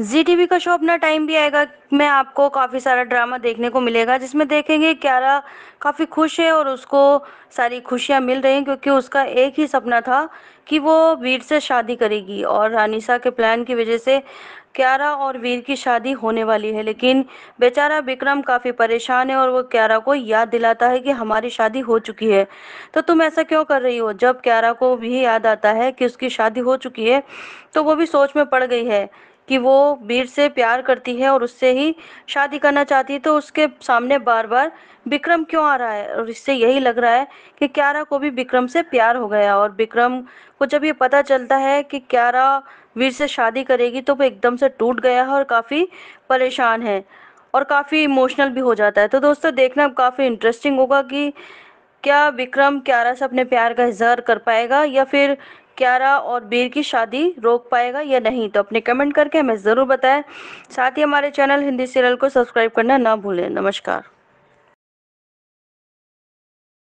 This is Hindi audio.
जी टीवी का शो अपना टाइम भी आएगा में आपको काफ़ी सारा ड्रामा देखने को मिलेगा जिसमें देखेंगे क्यारा काफ़ी खुश है और उसको सारी खुशियाँ मिल रही हैं क्योंकि उसका एक ही सपना था कि वो वीर से शादी करेगी और अनिसा के प्लान की वजह से क्यारा और वीर की शादी होने वाली है लेकिन बेचारा विक्रम काफ़ी परेशान है और वो क्यारा को याद दिलाता है कि हमारी शादी हो चुकी है तो तुम ऐसा क्यों कर रही हो जब क्यारा को भी याद आता है कि उसकी शादी हो चुकी है तो वो भी सोच में पड़ गई है कि वो वीर से प्यार करती है और उससे ही शादी करना चाहती है तो उसके सामने बार बार विक्रम क्यों आ रहा है और इससे यही लग रहा है कि क्यारा को भी विक्रम से प्यार हो गया और विक्रम को जब ये पता चलता है कि क्यारा वीर से शादी करेगी तो वो एकदम से टूट गया है और काफ़ी परेशान है और काफ़ी इमोशनल भी हो जाता है तो दोस्तों देखना काफ़ी इंटरेस्टिंग होगा कि क्या विक्रम क्यारा से अपने प्यार का इजहार कर पाएगा या फिर क्यारा और बीर की शादी रोक पाएगा या नहीं तो अपने कमेंट करके हमें ज़रूर बताएं साथ ही हमारे चैनल हिंदी सीरियल को सब्सक्राइब करना ना भूलें नमस्कार